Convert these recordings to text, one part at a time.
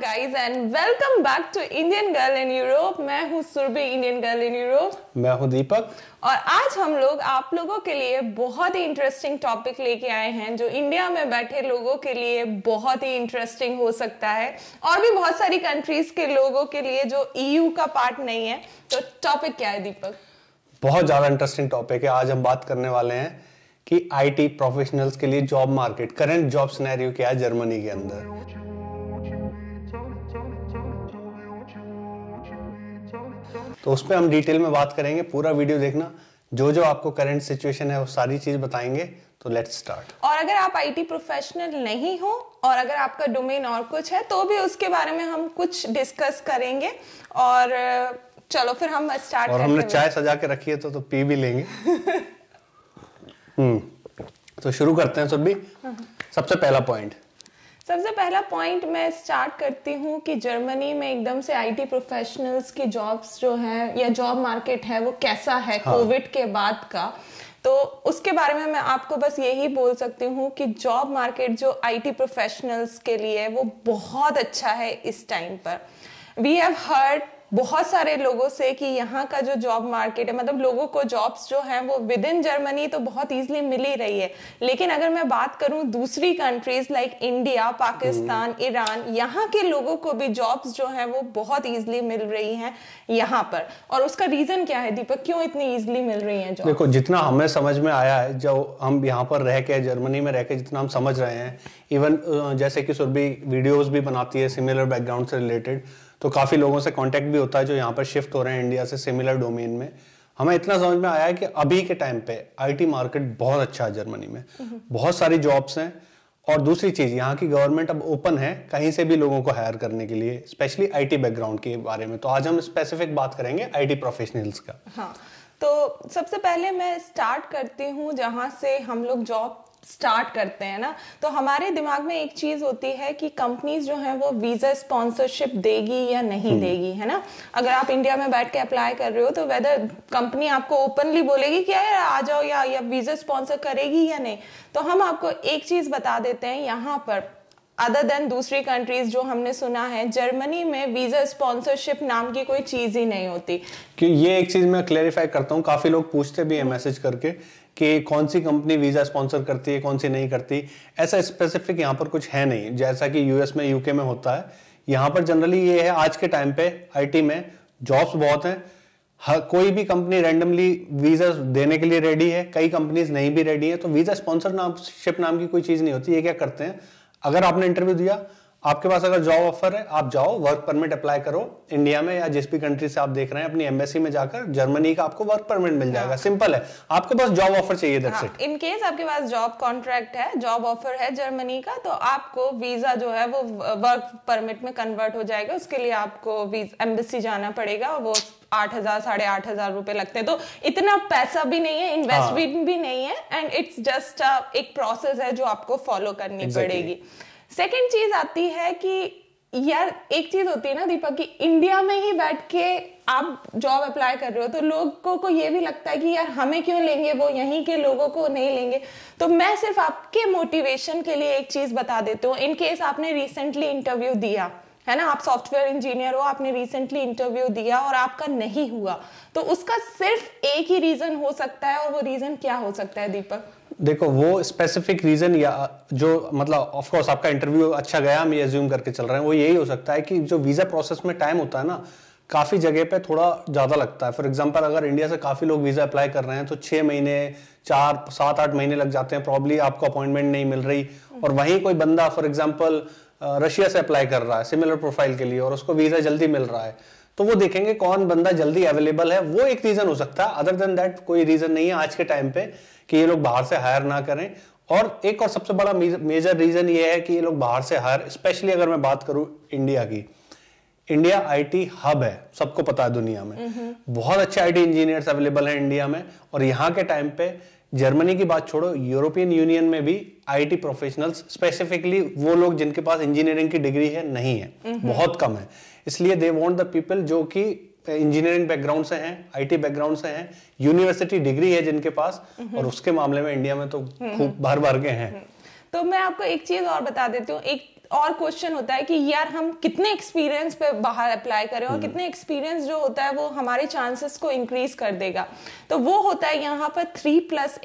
Guys and welcome back to Indian girl in Europe मैं हूँ Surabhi Indian girl in Europe मैं हूँ दीपक और आज हम लोग आप लोगों के लिए बहुत ही इंटरेस्टिंग टॉपिक लेके आए हैं जो इंडिया में बैठे लोगों के लिए बहुत ही इंटरेस्टिंग हो सकता है और भी बहुत सारी कंट्रीज के लोगों के लिए जो ईयू e का पार्ट नहीं है तो टॉपिक क्या है दीपक बहुत ज्यादा इंटरेस्टिंग टॉपिक है आज हम बात करने वाले हैं कि आईटी प्रोफेशनल्स के लिए job market current job scenario क्या है जर्मनी के अंदर तो उस पर हम डिटेल में बात करेंगे पूरा वीडियो देखना जो जो आपको करंट सिचुएशन है वो सारी चीज बताएंगे तो लेट्स स्टार्ट और अगर आप आईटी प्रोफेशनल नहीं हो और अगर आपका डोमेन और कुछ है तो भी उसके बारे में हम कुछ डिस्कस करेंगे और चलो फिर हम स्टार्ट और हमने चाय सजा के रखी है तो तो पी भी लेंगे हम्म तो शुरू करते हैं सुरभि हाँ। सबसे पहला पॉइंट सबसे पहला पॉइंट मैं स्टार्ट करती हूँ कि जर्मनी में एकदम से आईटी प्रोफेशनल्स की जॉब्स जो है या जॉब मार्केट है वो कैसा है कोविड हाँ. के बाद का तो उसके बारे में मैं आपको बस यही बोल सकती हूँ कि जॉब मार्केट जो आईटी प्रोफेशनल्स के लिए वो बहुत अच्छा है इस टाइम पर वी हैव हर्ड बहुत सारे लोगों से कि यहाँ का जो जॉब मार्केट है मतलब लोगों को जॉब्स जो हैं वो विद इन जर्मनी तो बहुत ईजिली मिल ही रही है लेकिन अगर मैं बात करूँ दूसरी countries like India Pakistan Iran यहाँ के लोगों को भी जॉब्स जो हैं वो बहुत ईजिली मिल रही हैं यहाँ पर और उसका रीजन क्या है दीपक क्यों इतनी ईजिली मिल रही है जॉब देखो जितना हमें समझ में आया है जो हम यहाँ पर रह के जर्मनी में रह के जितना हम समझ रहे हैं इवन जैसे कि सुरभि वीडियोज भी बनाती है सिमिलर बैकग्राउंड से रिलेटेड तो काफ़ी लोगों से कॉन्टेक्ट भी होता है जो यहाँ पर शिफ्ट हो रहे हैं इंडिया से सिमिलर डोमेन में हमें इतना समझ में आया है कि अभी के टाइम पे आईटी मार्केट बहुत अच्छा है जर्मनी में हम्म। बहुत सारी जॉब्स हैं और दूसरी चीज़ यहाँ की गवर्नमेंट अब ओपन है कहीं से भी लोगों को हायर करने के लिए स्पेशली आईटी बैकग्राउंड के बारे में तो आज हम स्पेसिफिक बात करेंगे आईटी प्रोफेशनल्स का हाँ तो सबसे पहले मैं स्टार्ट करती हूँ जहाँ से हम लोग जॉब स्टार्ट करते हैं ना तो हमारे दिमाग में एक चीज होती है कि कंपनीज जो है वो वीजा स्पॉन्सरशिप देगी या नहीं हम्म। देगी है ना अगर आप इंडिया में बैठ के अप्लाई कर रहे हो तो वेदर कंपनी आपको ओपनली बोलेगी कि यार आ जाओ या, या वीजा स्पॉन्सर करेगी या नहीं तो हम आपको एक चीज बता देते हैं यहाँ पर अदर देन दूसरी कंट्रीज जो हमने सुना है जर्मनी में वीजा स्पॉन्सरशिप नाम की कोई चीज ही नहीं होती कि ये एक चीज मैं क्लेरिफाई करता हूँ काफी लोग पूछते भी है मैसेज करके कि कौन सी कंपनी वीज़ा स्पॉन्सर करती है कौन सी नहीं करती ऐसा स्पेसिफिक यहाँ पर कुछ है नहीं जैसा कि यूएस में यूके में होता है यहाँ पर जनरली ये है आज के टाइम पे आईटी में जॉब्स बहुत हैं कोई भी कंपनी रैंडमली वीज़ा देने के लिए रेडी है कई कंपनीज नहीं भी रेडी है तो वीज़ा स्पॉन्सर नाम शिप नाम की कोई चीज़ नहीं होती ये क्या करते हैं अगर आपने इंटरव्यू दिया आपके पास अगर जॉब ऑफर है आप जाओ वर्क परमिट अप्लाई करो इंडिया में या जिस भी कंट्री से आप देख रहे हैं अपनी एम्बेसी में जाकर जर्मनी का आपको वर्क परमिट मिल जाएगा सिंपल हाँ। है आपको पास जॉब ऑफर चाहिए दैट्स इट इन केस आपके पास जॉब हाँ, कॉन्ट्रैक्ट है जॉब ऑफर है जर्मनी का तो आपको वीजा जो है वो वर्क परमिट में कन्वर्ट हो जाएगा उसके लिए आपको एम्बेसी जाना पड़ेगा वो आठ हजार साढ़े आठ हजार रुपए लगते हैं तो इतना पैसा भी नहीं है इन्वेस्टमेंट हाँ. भी नहीं है एंड इट्स जस्ट एक प्रोसेस है जो आपको फॉलो करनी exactly. पड़ेगी सेकेंड चीज आती है कि यार एक चीज होती है ना दीपक कि इंडिया में ही बैठ के आप जॉब अप्लाई कर रहे हो तो लोगों को ये भी लगता है कि यार हमें क्यों लेंगे वो यहीं के लोगों को नहीं लेंगे तो मैं सिर्फ आपके मोटिवेशन के लिए एक चीज बता देती हूँ इनकेस आपने रिसेंटली इंटरव्यू दिया है ना आप सॉफ्टवेयर इंजीनियर हो आपने रिसेंटली इंटरव्यू दिया और आपका नहीं हुआ तो उसका सिर्फ एक ही रीजन हो सकता है और वो रीजन क्या हो सकता है दीपक देखो वो स्पेसिफिक रीजन या जो मतलब ऑफ कोर्स आपका इंटरव्यू अच्छा गया हम ये एज्यूम करके चल रहे हैं वो यही हो सकता है कि जो वीजा प्रोसेस में टाइम होता है ना काफ़ी जगह पे थोड़ा ज़्यादा लगता है फॉर एग्जांपल अगर इंडिया से काफ़ी लोग वीज़ा अप्लाई कर रहे हैं तो छह महीने चार सात आठ महीने लग जाते हैं प्रॉब्ली आपको अपॉइंटमेंट नहीं मिल रही और वहीं कोई बंदा फॉर एग्जाम्पल रशिया से अप्लाई कर रहा है सिमिलर प्रोफाइल के लिए और उसको वीजा जल्दी मिल रहा है तो वो देखेंगे कौन बंदा जल्दी अवेलेबल है वो एक रीजन हो सकता है अदर देन दैट कोई रीजन नहीं है आज के टाइम पे कि ये लोग बाहर से हायर ना करें और एक और सबसे बड़ा मेजर रीजन ये है कि ये लोग बाहर से हायर स्पेशली अगर मैं बात करूं इंडिया की इंडिया आईटी हब है सबको पता है दुनिया में हम्म, हम्म। बहुत अच्छे आईटी इंजीनियर्स अवेलेबल हैं इंडिया में और यहाँ के टाइम पे जर्मनी की बात छोड़ो यूरोपियन यूनियन में भी आईटी प्रोफेशनल्स स्पेसिफिकली वो लोग जिनके पास इंजीनियरिंग की डिग्री है नहीं है बहुत कम है इसलिए दे वांट द पीपल जो कि इंजीनियरिंग बैकग्राउंड से हैं आईटी बैकग्राउंड से हैं यूनिवर्सिटी डिग्री है जिनके पास और उसके मामले में इंडिया में तो खूब भर भर के हैं हम्म। तो मैं आपको एक चीज और बता देती हूँ एक और क्वेश्चन होता है कि यार हम कितने एक्सपीरियंस पे बाहर अप्लाई करें और हम्म। कितने एक्सपीरियंस जो होता है वो हमारे चांसेस को इंक्रीज कर देगा तो वो होता है यहाँ पर three plus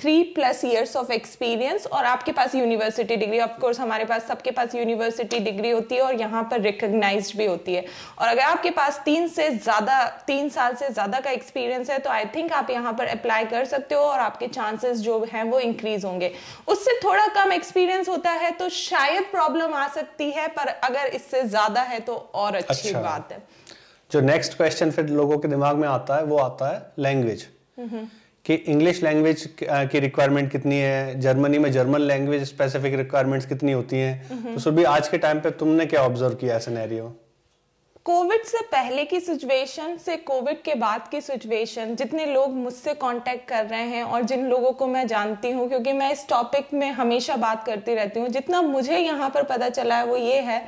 three plus years of experience और आपके पास यूनिवर्सिटी डिग्री ऑफकोर्स हमारे पास सबके पास यूनिवर्सिटी डिग्री होती है और यहाँ पर रिकोगनाइज भी होती है और अगर आपके पास तीन से ज़्यादा तीन साल से ज़्यादा का एक्सपीरियंस है तो आई थिंक आप यहाँ पर अप्लाई कर सकते हो और आपके चांसेस जो हैं वो इंक्रीज होंगे उससे थोड़ा कम एक्सपीरियंस होता है तो शायद प्रॉब्लम आ सकती है पर अगर इससे ज्यादा है तो और अच्छी अच्छा। बात है जो नेक्स्ट क्वेश्चन फिर लोगों के दिमाग में आता है वो आता है लैंग्वेज कि इंग्लिश लैंग्वेज की रिक्वायरमेंट कितनी है जर्मनी में जर्मन लैंग्वेज स्पेसिफिक रिक्वायरमेंट्स कितनी होती हैं तो सुबह आज के टाइम पे तुमने क्या ऑब्जर्व किया सिनेरियो कोविड से पहले की सिचुएशन से कोविड के बाद की सिचुएशन जितने लोग मुझसे कांटेक्ट कर रहे हैं और जिन लोगों को मैं जानती हूँ क्योंकि मैं इस टॉपिक में हमेशा बात करती रहती हूँ जितना मुझे यहाँ पर पता चला है वो ये है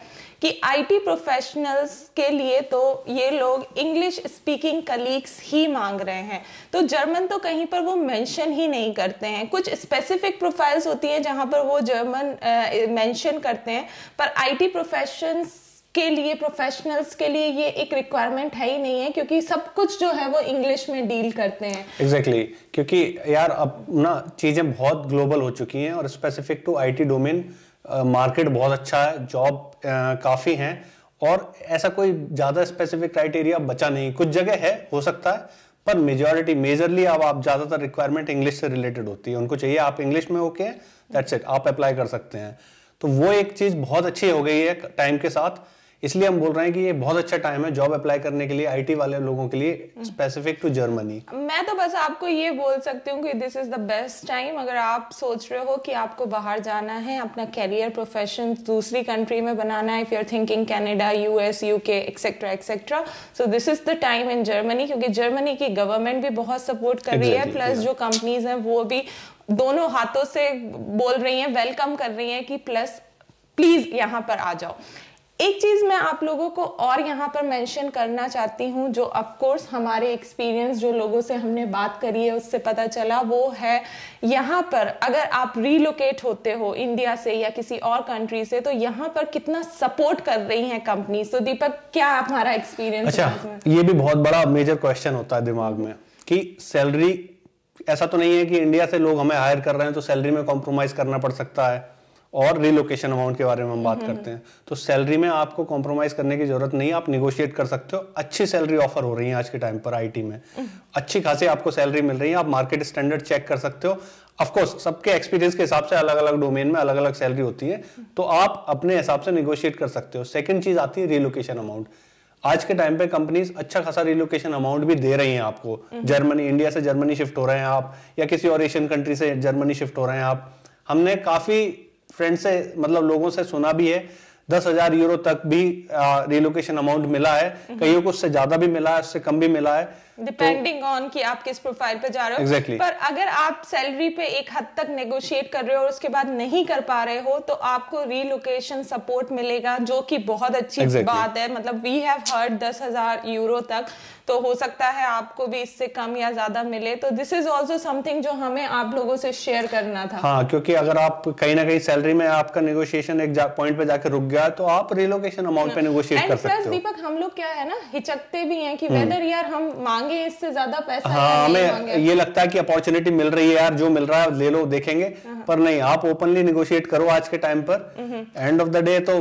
कि आईटी प्रोफेशनल्स के लिए तो ये लोग इंग्लिश स्पीकिंग कलीग्स ही मांग रहे हैं तो जर्मन तो कहीं पर वो मेंशन ही नहीं करते हैं कुछ स्पेसिफिक प्रोफाइल्स होती हैं जहाँ पर वो जर्मन मेंशन करते हैं पर आईटी प्रोफेशंस के लिए प्रोफेशनल्स के लिए ये एक रिक्वायरमेंट है ही नहीं है क्योंकि सब कुछ जो है वो इंग्लिश में डील करते हैं एग्जैक्टली exactly. क्योंकि यार अब ना चीज़ें बहुत ग्लोबल हो चुकी हैं और specific to IT domain market बहुत अच्छा है जॉब काफ़ी हैं और ऐसा कोई ज़्यादा स्पेसिफिक क्राइटेरिया बचा नहीं कुछ जगह है हो सकता है पर मेजोरिटी मेजरली अब आप ज़्यादातर रिक्वायरमेंट इंग्लिश से रिलेटेड होती है उनको चाहिए आप इंग्लिश में ओके दैट्स इट आप अप्लाई कर सकते हैं तो वो एक चीज़ बहुत अच्छी हो गई है टाइम के साथ इसलिए हम बोल रहे हैं कि ये बहुत अच्छा टाइम है जॉब अप्लाई करने के लिए आईटी वाले लोगों के लिए स्पेसिफिक टू जर्मनी मैं तो बस आपको ये बोल सकती हूँ कि this is the best time अगर आप सोच रहे हो कि आपको बाहर जाना है अपना कैरियर प्रोफेशन दूसरी कंट्री में बनाना है if you are thinking Canada US UK etcetera etcetera so this is the time in Germany क्योंकि जर्मनी की गवर्नमेंट भी बहुत सपोर्ट कर exactly, रही है प्लस yeah. जो कंपनीज हैं वो भी दोनों हाथों से बोल रही हैं वेलकम कर रही हैं कि प्लस प्लीज यहाँ पर आ जाओ एक चीज़ मैं आप लोगों को और यहाँ पर मेंशन करना चाहती हूँ जो ऑफ कोर्स हमारे एक्सपीरियंस जो लोगों से हमने बात करी है उससे पता चला वो है यहाँ पर अगर आप रीलोकेट होते हो इंडिया से या किसी और कंट्री से तो यहाँ पर कितना सपोर्ट कर रही है कंपनी तो दीपक क्या हमारा एक्सपीरियंस अच्छा ये भी बहुत बड़ा मेजर क्वेश्चन होता है दिमाग में कि सैलरी ऐसा तो नहीं है कि इंडिया से लोग हमें हायर कर रहे हैं तो सैलरी में कॉम्प्रोमाइज करना पड़ सकता है और रिलोकेशन अमाउंट के बारे में हम बात हम्म, करते हैं तो सैलरी में आपको कॉम्प्रोमाइज करने की जरूरत नहीं आप निगोशिएट कर सकते हो अच्छी सैलरी ऑफर हो रही है आज के टाइम पर आईटी में हम्म। अच्छी खासी आपको सैलरी मिल रही है आप मार्केट स्टैंडर्ड चेक कर सकते हो ऑफकोर्स सबके एक्सपीरियंस के हिसाब से अलग अलग डोमेन में अलग अलग सैलरी होती है हम्म। तो आप अपने हिसाब से निगोशिएट कर सकते हो सेकेंड चीज आती है रिलोकेशन अमाउंट आज के टाइम पे कंपनीज अच्छा खासा रिलोकेशन अमाउंट भी दे रही हैं आपको जर्मनी इंडिया से जर्मनी शिफ्ट हो रहे हैं आप या किसी और एशियन कंट्री से जर्मनी शिफ्ट हो रहे हैं आप हमने काफी फ्रेंड से मतलब लोगों से सुना भी है दस हजार यूरो तक भी रिलोकेशन अमाउंट मिला है हम्म। कईयों को उससे ज्यादा भी मिला है उससे कम भी मिला है डिपेंडिंग तो ऑन कि आप किस प्रोफाइल पे जा रहे हो exactly. पर अगर आप सैलरी पे एक हद तक नेगोशिएट कर रहे हो और उसके बाद नहीं कर पा रहे हो तो आपको रीलोकेशन सपोर्ट मिलेगा जो कि बहुत अच्छी exactly. बात है मतलब वी हैव हर्ड दस हजार यूरो तक तो हो सकता है आपको भी इससे कम या ज्यादा मिले तो दिस इज ऑल्सो समथिंग जो हमें आप लोगों से शेयर करना था हाँ क्योंकि अगर आप कहीं ना कहीं सैलरी में आपका नेगोशिएशन एक पॉइंट पे जाकर रुक गया तो आप रिलोकेशन अमाउंट पे नेगोशिएट हाँ। कर सकते हो दीपक हम लोग क्या है ना हिचकते भी हैं कि वेदर हम्म। यार हम मांग मांगे इससे ज्यादा पैसा हाँ हमें ये लगता है कि अपॉर्चुनिटी मिल रही है यार जो मिल रहा है ले लो देखेंगे हाँ। पर नहीं आप ओपनली निगोशिएट करो आज के टाइम पर एंड ऑफ द डे तो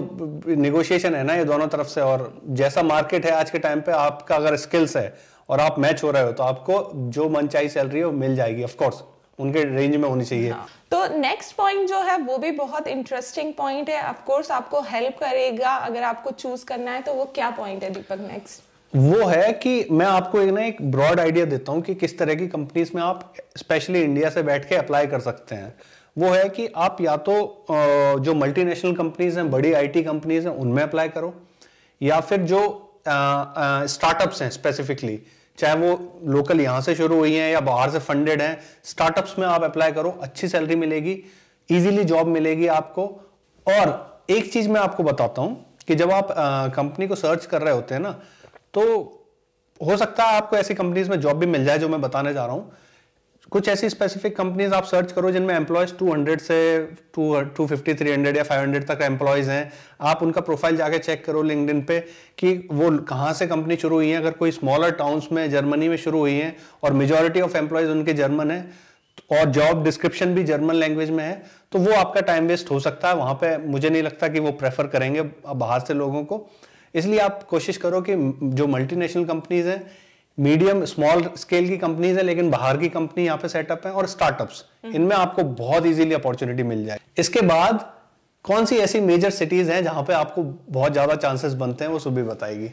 निगोशिएशन है ना ये दोनों तरफ से और जैसा मार्केट है आज के टाइम पे आपका अगर स्किल्स है और आप मैच हो रहे हो तो आपको जो मनचाही सैलरी है वो मिल जाएगी ऑफकोर्स उनके रेंज में होनी चाहिए हाँ। तो नेक्स्ट पॉइंट जो है वो भी बहुत इंटरेस्टिंग पॉइंट है ऑफ कोर्स आपको हेल्प करेगा अगर आपको चूज करना है तो वो क्या पॉइंट है दीपक नेक्स्ट वो है कि मैं आपको एक ना एक ब्रॉड आइडिया देता हूँ कि किस तरह की कंपनीज में आप स्पेशली इंडिया से बैठ के अप्लाई कर सकते हैं वो है कि आप या तो जो मल्टीनेशनल कंपनीज हैं बड़ी आईटी कंपनीज हैं उनमें अप्लाई करो या फिर जो स्टार्टअप्स हैं स्पेसिफिकली चाहे वो लोकल यहाँ से शुरू हुई हैं या बाहर से फंडेड हैं स्टार्टअप्स में आप अप्लाई करो अच्छी सैलरी मिलेगी ईजिली जॉब मिलेगी आपको और एक चीज मैं आपको बताता हूँ कि जब आप कंपनी को सर्च कर रहे होते हैं ना तो हो सकता है आपको ऐसी कंपनीज में जॉब भी मिल जाए जो मैं बताने जा रहा हूँ कुछ ऐसी स्पेसिफिक कंपनीज आप सर्च करो जिनमें एम्प्लॉयज 200 से 250 300 या 500 तक एम्प्लॉयज हैं आप उनका प्रोफाइल जाके चेक करो लिंकड पे कि वो कहाँ से कंपनी शुरू हुई है अगर कोई स्मॉलर टाउन्स में जर्मनी में शुरू हुई है और मेजोरिटी ऑफ एम्प्लॉयज उनके जर्मन है और जॉब डिस्क्रिप्शन भी जर्मन लैंग्वेज में है तो वो आपका टाइम वेस्ट हो सकता है वहां पर मुझे नहीं लगता कि वो प्रेफर करेंगे बाहर से लोगों को इसलिए आप कोशिश करो कि जो मल्टीनेशनल कंपनीज हैं मीडियम स्मॉल स्केल की कंपनीज है लेकिन बाहर की कंपनी यहाँ पे सेटअप है और स्टार्टअप्स हम्म। इनमें आपको बहुत इजीली अपॉर्चुनिटी मिल जाए इसके बाद कौन सी ऐसी मेजर सिटीज हैं जहां पे आपको बहुत ज्यादा चांसेस बनते हैं वो सुबह बताएगी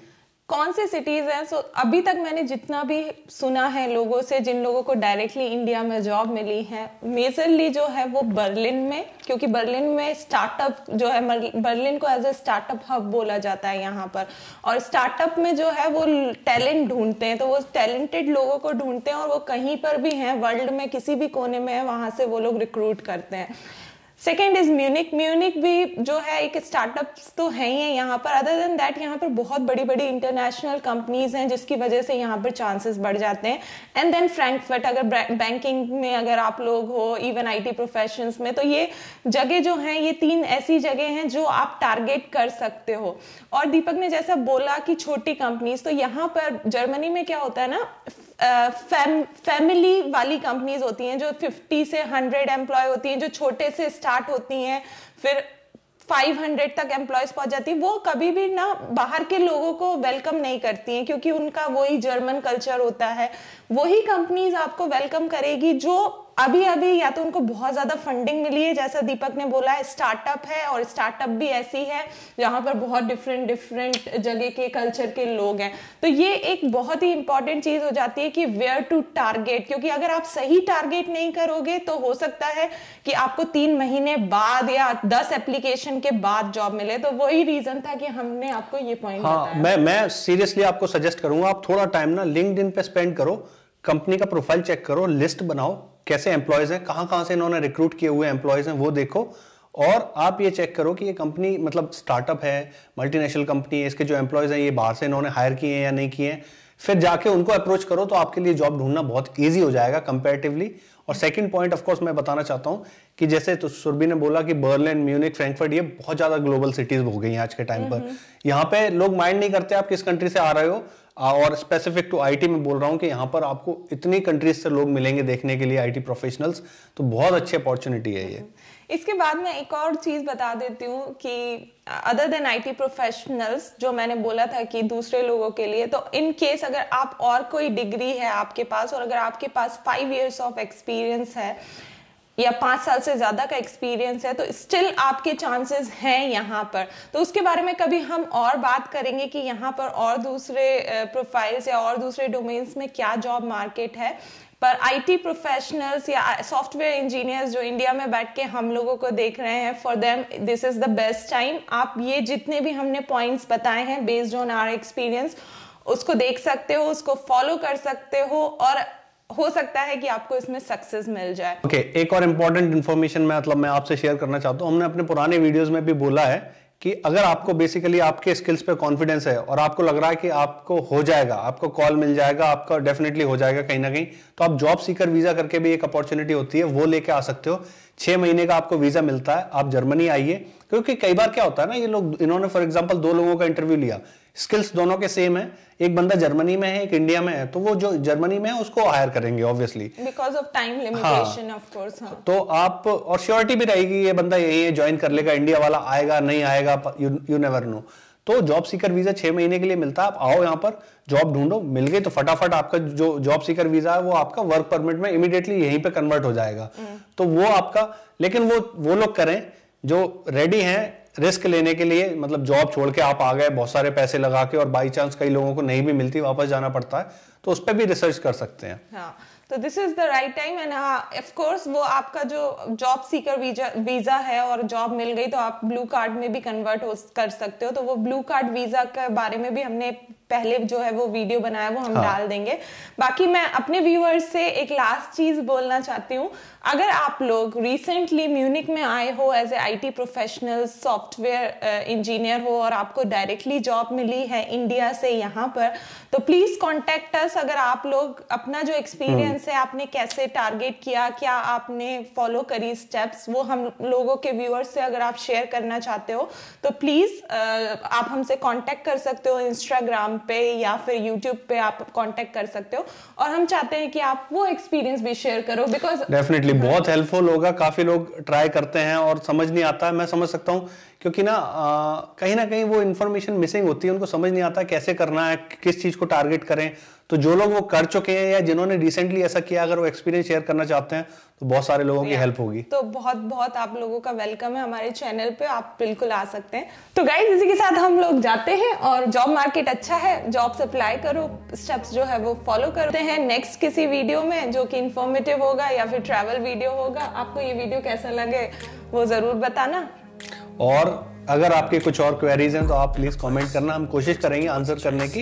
कौन से सिटीज हैं सो अभी तक मैंने जितना भी सुना है लोगों से जिन लोगों को डायरेक्टली इंडिया में जॉब मिली है मेजरली जो है वो बर्लिन में क्योंकि बर्लिन में स्टार्टअप जो है बर्लिन को एज ए स्टार्टअप हब बोला जाता है यहाँ पर और स्टार्टअप में जो है वो टैलेंट ढूंढते हैं तो वो टैलेंटेड लोगों को ढूंढते हैं और वो कहीं पर भी हैं वर्ल्ड में किसी भी कोने में है वहाँ से वो लोग रिक्रूट करते हैं सेकेंड इज म्यूनिक म्यूनिक भी जो है एक स्टार्टअप तो है ही है यहाँ पर अदर देन दैट यहाँ पर बहुत बड़ी बड़ी इंटरनेशनल कंपनीज हैं जिसकी वजह से यहाँ पर चांसेस बढ़ जाते हैं एंड देन फ्रैंकफर्ट अगर बैंकिंग में अगर आप लोग हो इवन आईटी प्रोफेशंस में तो ये जगह जो हैं ये तीन ऐसी जगह हैं जो आप टारगेट कर सकते हो और दीपक ने जैसा बोला कि छोटी कंपनीज तो यहाँ पर जर्मनी में क्या होता है ना फैमिली uh, वाली कंपनीज होती हैं जो 50 से 100 एम्प्लॉय होती हैं जो छोटे से स्टार्ट होती हैं फिर 500 तक एम्प्लॉयज पहुंच जाती हैं वो कभी भी ना बाहर के लोगों को वेलकम नहीं करती हैं क्योंकि उनका वही जर्मन कल्चर होता है वही कंपनीज आपको वेलकम करेगी जो अभी अभी या तो उनको बहुत ज़्यादा फंडिंग मिली है जैसा दीपक ने बोला है स्टार्टअप है और स्टार्टअप भी ऐसी है जहां पर बहुत डिफरेंट डिफरेंट जगह के कल्चर के लोग हैं तो ये एक बहुत ही इंपॉर्टेंट चीज़ हो जाती है कि वेयर टू टारगेट क्योंकि अगर आप सही टारगेट नहीं करोगे तो हो सकता है कि आपको तीन महीने बाद या दस एप्लीकेशन के बाद जॉब मिले तो वही रीज़न था कि हमने आपको ये पॉइंट हाँ, मैं मैं सीरियसली आपको सजेस्ट करूंगा आप थोड़ा टाइम ना लिंक पे स्पेंड करो कंपनी का प्रोफाइल चेक करो लिस्ट बनाओ कैसे एम्प्लॉयज़ हैं कहां कहां से इन्होंने रिक्रूट किए हुए एम्प्लॉयज़ हैं वो देखो और आप ये चेक करो कि ये कंपनी मतलब स्टार्टअप है मल्टीनेशनल कंपनी है इसके जो एम्प्लॉयज़ हैं ये बाहर से इन्होंने हायर किए हैं या नहीं किए हैं फिर जाके उनको अप्रोच करो तो आपके लिए जॉब ढूंढना बहुत ईजी हो जाएगा कंपेरेटिवली और सेकेंड पॉइंट ऑफ कोर्स मैं बताना चाहता हूँ कि जैसे तो सुरभि ने बोला कि बर्लिन म्यूनिक फ्रैंकफर्ट ये बहुत ज़्यादा ग्लोबल सिटीज़ हो गई हैं आज के टाइम पर हम्म, हम्म। यहाँ पे लोग माइंड नहीं करते आप किस कंट्री से आ रहे हो और स्पेसिफिक टू आईटी में बोल रहा हूँ कि यहाँ पर आपको इतनी कंट्रीज से लोग मिलेंगे देखने के लिए आईटी प्रोफेशनल्स तो बहुत अच्छी अपॉर्चुनिटी है ये हम्म। इसके बाद मैं एक और चीज़ बता देती हूँ कि अदर देन आईटी प्रोफेशनल्स जो मैंने बोला था कि दूसरे लोगों के लिए तो इन केस अगर आप और कोई डिग्री है आपके पास और अगर आपके पास फाइव इयर्स ऑफ एक्सपीरियंस है या पाँच साल से ज़्यादा का एक्सपीरियंस है तो स्टिल आपके चांसेस हैं यहाँ पर तो उसके बारे में कभी हम और बात करेंगे कि यहाँ पर और दूसरे प्रोफाइल्स या और दूसरे डोमेन्स में क्या जॉब मार्केट है पर आईटी प्रोफेशनल्स या सॉफ्टवेयर इंजीनियर्स जो इंडिया में बैठ के हम लोगों को देख रहे हैं for them this is the best time आप ये जितने भी हमने पॉइंट्स बताए हैं बेस्ड ऑन आर एक्सपीरियंस उसको देख सकते हो उसको फॉलो कर सकते हो और हो सकता है कि आपको इसमें सक्सेस मिल जाए ओके okay, एक और इम्पोर्टेंट इन्फॉर्मेशन मैं मतलब मैं आपसे शेयर करना चाहता हूँ हमने अपने पुराने वीडियोस में भी बोला है कि अगर आपको बेसिकली आपके स्किल्स पे कॉन्फिडेंस है और आपको लग रहा है कि आपको हो जाएगा आपको कॉल मिल जाएगा आपका डेफिनेटली हो जाएगा कहीं ना कहीं तो आप जॉब सीकर वीजा करके भी एक अपॉर्चुनिटी होती है वो लेके आ सकते हो छह महीने का आपको वीजा मिलता है आप जर्मनी आइए क्योंकि कई बार क्या होता है ना ये लोग इन्होंने फॉर एग्जाम्पल दो लोगों का इंटरव्यू लिया स्किल्स दोनों के सेम है एक बंदा जर्मनी में है एक इंडिया में है तो वो जो जर्मनी में है उसको हायर करेंगे obviously because of time limitation of course तो आप और श्योरिटी भी रहेगी ये बंदा यही है ज्वाइन कर लेगा इंडिया वाला आएगा नहीं आएगा यू नेवर नो तो जॉब सीकर वीजा छह महीने के लिए मिलता है आप आओ यहाँ पर जॉब ढूंढो मिल गई तो फटाफट आपका जो जॉब सीकर वीजा है वो आपका वर्क परमिट में इमीडिएटली यहीं पे कन्वर्ट हो जाएगा हम्म। तो वो आपका लेकिन वो वो लोग करें जो रेडी हैं रिस्क लेने के लिए मतलब जॉब छोड़ के आप आ गए बहुत सारे पैसे लगा के और बाई चांस कई लोगों को नहीं भी मिलती वापस जाना पड़ता है तो उस पर भी रिसर्च कर सकते हैं हाँ. तो this is the right time and हाँ ऑफकोर्स वो आपका जो जॉब सीकर वीजा वीजा है और जॉब मिल गई तो आप ब्लू कार्ड में भी कन्वर्ट हो कर सकते हो तो वो ब्लू कार्ड वीजा के बारे में भी हमने पहले जो है वो वीडियो बनाया वो हम हाँ। डाल देंगे बाकी मैं अपने व्यूअर्स से एक लास्ट चीज बोलना चाहती हूँ अगर आप लोग रिसेंटली म्यूनिक में आए हो as a IT professional software engineer हो और आपको डायरेक्टली जॉब मिली है इंडिया से यहाँ पर तो प्लीज कॉन्टेक्ट अस अगर आप लोग अपना जो एक्सपीरियंस हम्म। है आपने कैसे टारगेट किया क्या आपने फॉलो करी स्टेप्स वो हम लोगों के व्यूअर्स से अगर आप शेयर करना चाहते हो तो प्लीज uh, आप हमसे कॉन्टेक्ट कर सकते हो इंस्टाग्राम पे या फिर यूट्यूब पे आप कांटेक्ट कर सकते हो और हम चाहते हैं कि आप वो एक्सपीरियंस भी शेयर करो बिकॉज डेफिनेटली बहुत हेल्पफुल होगा काफी लोग ट्राई करते हैं और समझ नहीं आता मैं समझ सकता हूँ क्योंकि ना कहीं ना कहीं वो इन्फॉर्मेशन मिसिंग होती है उनको समझ नहीं आता कैसे करना है किस चीज़ को टारगेट करें तो जो लोग वो कर चुके हैं या जिन्होंने रिसेंटली ऐसा किया अगर वो एक्सपीरियंस शेयर करना चाहते हैं तो बहुत सारे लोगों की हेल्प होगी तो बहुत बहुत आप लोगों का वेलकम है हमारे चैनल पे आप बिल्कुल आ सकते हैं तो गाइज इसी के साथ हम लोग जाते हैं और जॉब मार्केट अच्छा है जॉब अप्लाई करो स्टेप्स जो है वो फॉलो करते हैं नेक्स्ट किसी वीडियो में जो कि इन्फॉर्मेटिव होगा या फिर ट्रैवल वीडियो होगा आपको ये वीडियो कैसा लगे वो जरूर बताना और अगर आपके कुछ और क्वेरीज हैं तो आप प्लीज़ कमेंट करना हम कोशिश करेंगे आंसर करने की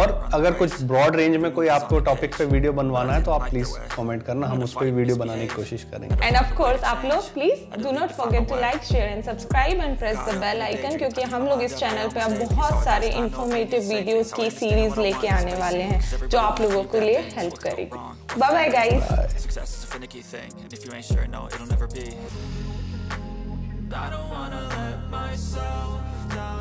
और अगर कुछ ब्रॉड रेंज में कोई आपको टॉपिक पे वीडियो बनवाना है तो आप प्लीज़ कमेंट करना हम उस पर वीडियो बनाने की कोशिश करेंगे एंड ऑफ कोर्स आप लोग please do not forget to like share and subscribe and press the bell icon क्योंकि हम लोग इस चैनल पे अब बहुत सारे इंफॉर्मेटिव वीडियोस की सीरीज लेके आने वाले हैं जो आप लोगों के लिए हेल्प करेगी bye bye guys I don't wanna let myself down